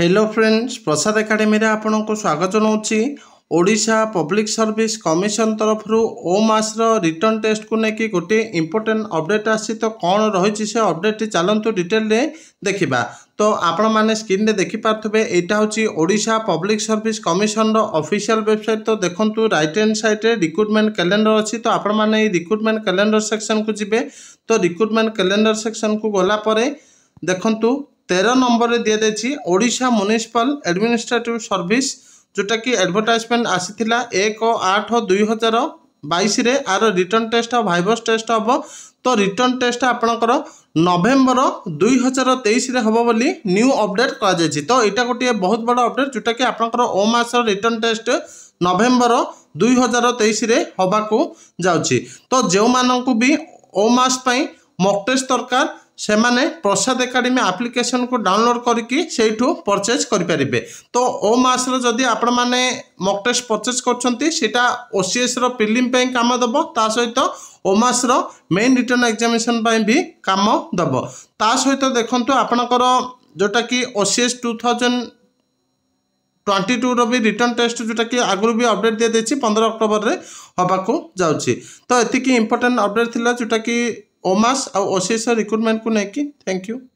hello friends ପ୍ରସାଦ ଏକାଡେମୀରେ ଆପଣଙ୍କୁ ସ୍ୱାଗତ ଜଣାଉଛି ଓଡ଼ିଶା ପବ୍ଲିକ୍ ସର୍ଭିସ୍ କମିଶନ ତରଫରୁ ଓ ମାସର ରିଟର୍ଣ୍ଣ ଟେଷ୍ଟକୁ ନେଇକି ଗୋଟିଏ ଇମ୍ପୋର୍ଟାଣ୍ଟ ଅପଡ଼େଟ୍ ଆସିଛି ତ କ'ଣ ରହିଛି ସେ ଅପଡ଼େଟ୍ଟି ଚାଲନ୍ତୁ ଡିଟେଲରେ ଦେଖିବା ତ ଆପଣମାନେ ସ୍କ୍ରିନ୍ରେ ଦେଖିପାରୁଥିବେ ଏଇଟା ହେଉଛି ଓଡ଼ିଶା ପବ୍ଲିକ୍ ସର୍ଭିସ୍ କମିଶନର ଅଫିସିଆଲ୍ ୱେବସାଇଟ୍ ତ ଦେଖନ୍ତୁ ରାଇଟ୍ ହ୍ୟାଣ୍ଡ ସାଇଡ଼୍ରେ ରିକ୍ରୁଟମେଣ୍ଟ କ୍ୟାଲେଣ୍ଡର ଅଛି ତ ଆପଣମାନେ ଏଇ ରିକ୍ରୁଟମେଣ୍ଟ କ୍ୟାଲେଣ୍ଡର ସେକ୍ସନକୁ ଯିବେ ତ ରିକ୍ରୁଟମେଣ୍ଟ କ୍ୟାଲେଣ୍ଡର ସେକ୍ସନକୁ ଗଲା ପରେ ଦେଖନ୍ତୁ তেরো নম্বরে দিয়ে দিয়েছি ওড়িশা মুনিসিপাল আডমিনিষ্ট্রেটিভ সর্ভিস ଯେଉଁଟାକି ଆଡ଼ଭର୍ଟାଇଜମେଣ୍ଟ ଆସିଥିଲା ଏକ ଆଠ ଦୁଇ ହଜାର ବାଇଶରେ ଆର ରିଟର୍ଣ୍ଣ ଟେଷ୍ଟ ଭାଇବସ ଟେଷ୍ଟ ହେବ ତ ରିଟର୍ଣ୍ଣ ଟେଷ୍ଟ ଆପଣଙ୍କର ନଭେମ୍ବର ଦୁଇ ହଜାର ତେଇଶରେ ହେବ ବୋଲି ନ୍ୟୁ ଅପଡ଼େଟ୍ କରାଯାଇଛି ତ ଏଇଟା ଗୋଟିଏ ବହୁତ ବଡ଼ ଅପଡ଼େଟ୍ ଯେଉଁଟାକି ଆପଣଙ୍କର ଓ ମାସର ରିଟର୍ଣ୍ଣ ଟେଷ୍ଟ ନଭେମ୍ବର ଦୁଇ ହଜାର ତେଇଶରେ ହେବାକୁ ଯାଉଛି ତ ଯେଉଁମାନଙ୍କୁ ବି ଓ ମାସ ପାଇଁ ମକ୍ ଟେଷ୍ଟ ଦରକାର সেমানে প্রসাদ একাডেমি আপ্লিকেশন কু ডাউনলোড করিকি সেইটু পরচেজ করিপারিবে তো ও মাসর যদি আপনার মক টেস্ট পরচেজ করছেন সেটা ওসিএসর প্রিলিম পাই কাম দেব তা সহিত ও ওমাসর মেইন রিটর্ন এক্সামিনেসন পাই বি কাম দেব তা সহিত দেখুন আপনার কি ওসিএস টু থাউজেন্ড ଟ୍ୱେଣ୍ଟି ଟୁର ବି ରିଟର୍ଣ୍ଣ ଟେଷ୍ଟ ଯେଉଁଟାକି ଆଗରୁ ବି ଅପଡ଼େଟ୍ ଦିଆଯାଇଛି ପନ୍ଦର ଅକ୍ଟୋବରରେ ହେବାକୁ ଯାଉଛି ତ ইম্পর্টেন্ট ଇମ୍ପୋର୍ଟାଣ୍ଟ ଅପଡ଼େଟ୍ ଥିଲା কি ओमास आउ ओसी रिक्रुटमेंट को लेकिन थैंक यू